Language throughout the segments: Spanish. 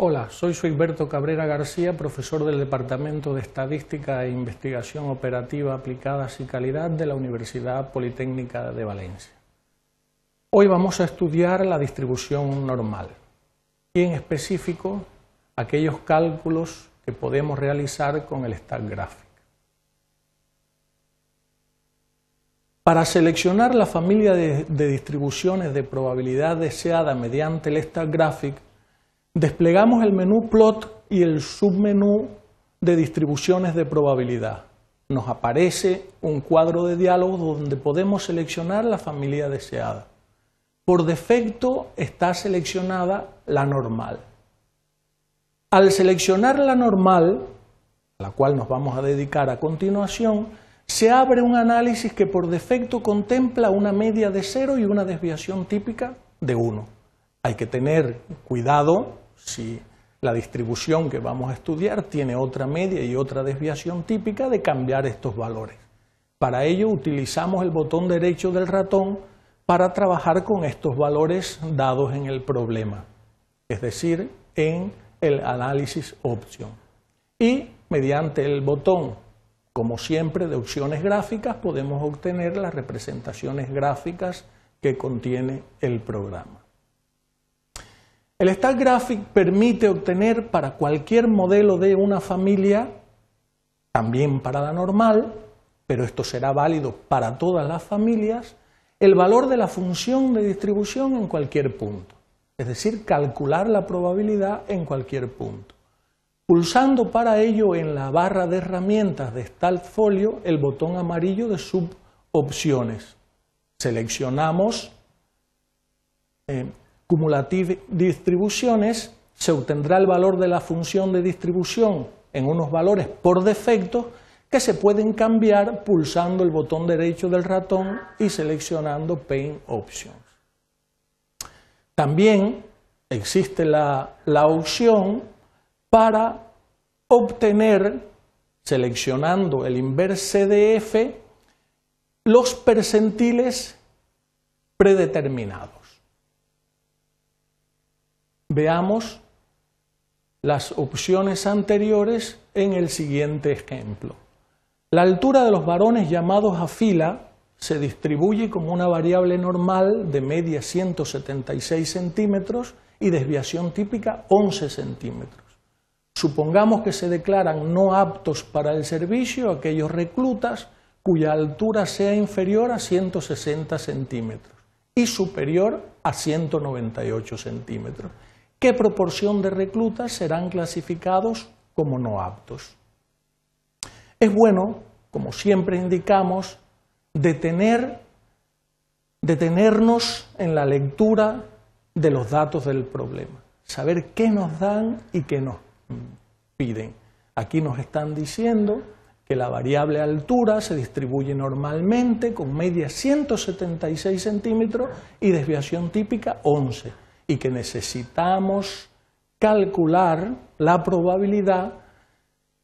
Hola, soy Soyberto Cabrera García, profesor del Departamento de Estadística e Investigación Operativa Aplicadas y Calidad de la Universidad Politécnica de Valencia. Hoy vamos a estudiar la distribución normal y en específico aquellos cálculos que podemos realizar con el Stack Graphic. Para seleccionar la familia de, de distribuciones de probabilidad deseada mediante el Stack Graphic desplegamos el menú plot y el submenú de distribuciones de probabilidad. Nos aparece un cuadro de diálogo donde podemos seleccionar la familia deseada. Por defecto está seleccionada la normal. Al seleccionar la normal, a la cual nos vamos a dedicar a continuación, se abre un análisis que por defecto contempla una media de cero y una desviación típica de 1. Hay que tener cuidado si la distribución que vamos a estudiar tiene otra media y otra desviación típica de cambiar estos valores. Para ello utilizamos el botón derecho del ratón para trabajar con estos valores dados en el problema, es decir, en el análisis option Y mediante el botón, como siempre, de opciones gráficas podemos obtener las representaciones gráficas que contiene el programa. El Start Graphic permite obtener para cualquier modelo de una familia, también para la normal, pero esto será válido para todas las familias, el valor de la función de distribución en cualquier punto, es decir, calcular la probabilidad en cualquier punto. Pulsando para ello en la barra de herramientas de Start Folio el botón amarillo de subopciones. Seleccionamos eh, cumulative distribuciones, se obtendrá el valor de la función de distribución en unos valores por defecto que se pueden cambiar pulsando el botón derecho del ratón y seleccionando Paint Options. También existe la, la opción para obtener, seleccionando el inverse de F, los percentiles predeterminados. Veamos las opciones anteriores en el siguiente ejemplo. La altura de los varones llamados a fila se distribuye como una variable normal de media 176 centímetros y desviación típica 11 centímetros. Supongamos que se declaran no aptos para el servicio aquellos reclutas cuya altura sea inferior a 160 centímetros y superior a 198 centímetros qué proporción de reclutas serán clasificados como no aptos. Es bueno, como siempre indicamos, detenernos en la lectura de los datos del problema, saber qué nos dan y qué nos piden. Aquí nos están diciendo que la variable altura se distribuye normalmente con media 176 centímetros y desviación típica 11 y que necesitamos calcular la probabilidad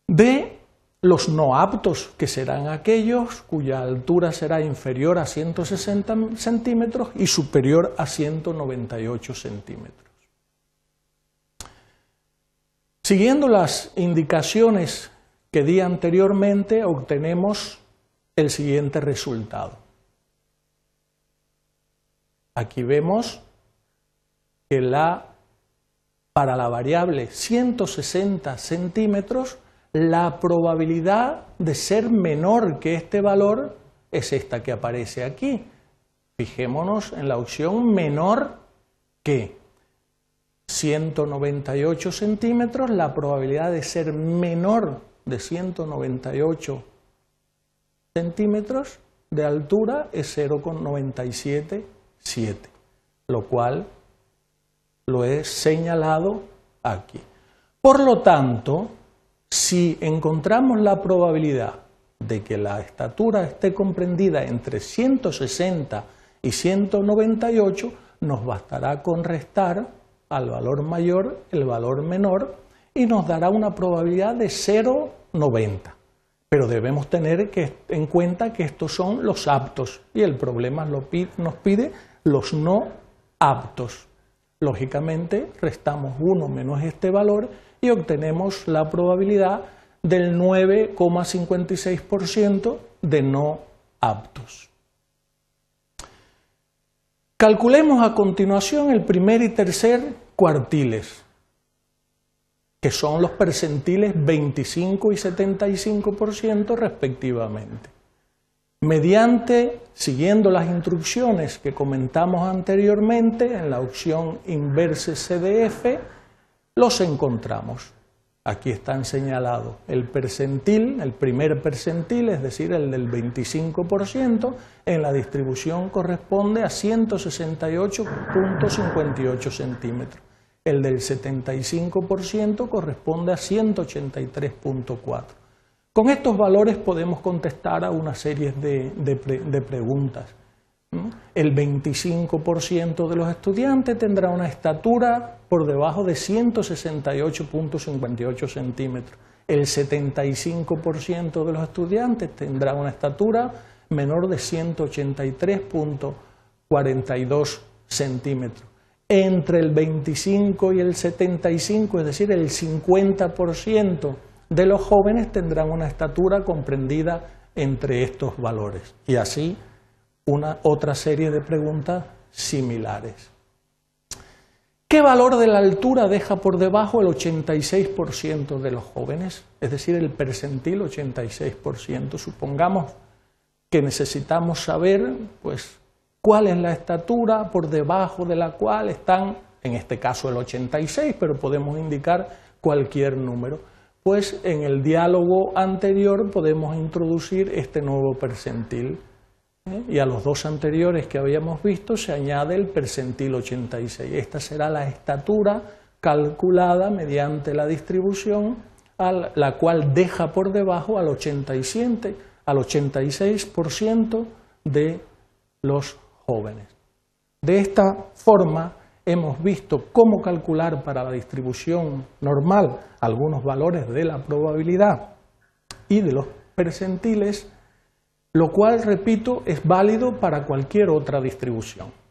de los no aptos, que serán aquellos cuya altura será inferior a 160 centímetros y superior a 198 centímetros. Siguiendo las indicaciones que di anteriormente, obtenemos el siguiente resultado. Aquí vemos la, para la variable 160 centímetros, la probabilidad de ser menor que este valor es esta que aparece aquí. Fijémonos en la opción menor que 198 centímetros, la probabilidad de ser menor de 198 centímetros de altura es 0,977, lo cual lo he señalado aquí. Por lo tanto, si encontramos la probabilidad de que la estatura esté comprendida entre 160 y 198, nos bastará con restar al valor mayor el valor menor y nos dará una probabilidad de 0,90. Pero debemos tener en cuenta que estos son los aptos y el problema nos pide los no aptos. Lógicamente, restamos 1 menos este valor y obtenemos la probabilidad del 9,56% de no aptos. Calculemos a continuación el primer y tercer cuartiles, que son los percentiles 25 y 75% respectivamente mediante siguiendo las instrucciones que comentamos anteriormente en la opción inverse CDF, los encontramos. Aquí están señalados el percentil, el primer percentil, es decir, el del 25%, en la distribución corresponde a 168.58 centímetros. El del 75% corresponde a 183.4. Con estos valores podemos contestar a una serie de, preguntas. El 25% de los estudiantes tendrá una estatura por debajo de 168.58 centímetros. El 75% de los estudiantes tendrá una estatura menor de 183.42 centímetros. Entre el 25 y el 75, es decir, el 50% de los jóvenes tendrán una estatura comprendida entre estos valores. Y así una otra serie de preguntas similares. ¿Qué valor de la altura deja por debajo el 86% de los jóvenes? Es decir, el percentil 86%. Supongamos que necesitamos saber, pues, cuál es la estatura por debajo de la cual están, en este caso el 86, pero podemos indicar cualquier número pues en el diálogo anterior podemos introducir este nuevo percentil. ¿eh? Y a los dos anteriores que habíamos visto se añade el percentil 86. Esta será la estatura calculada mediante la distribución, a la cual deja por debajo al 87, al 86% de los jóvenes. De esta forma, hemos visto cómo calcular para la distribución normal algunos valores de la probabilidad y de los percentiles, lo cual, repito, es válido para cualquier otra distribución.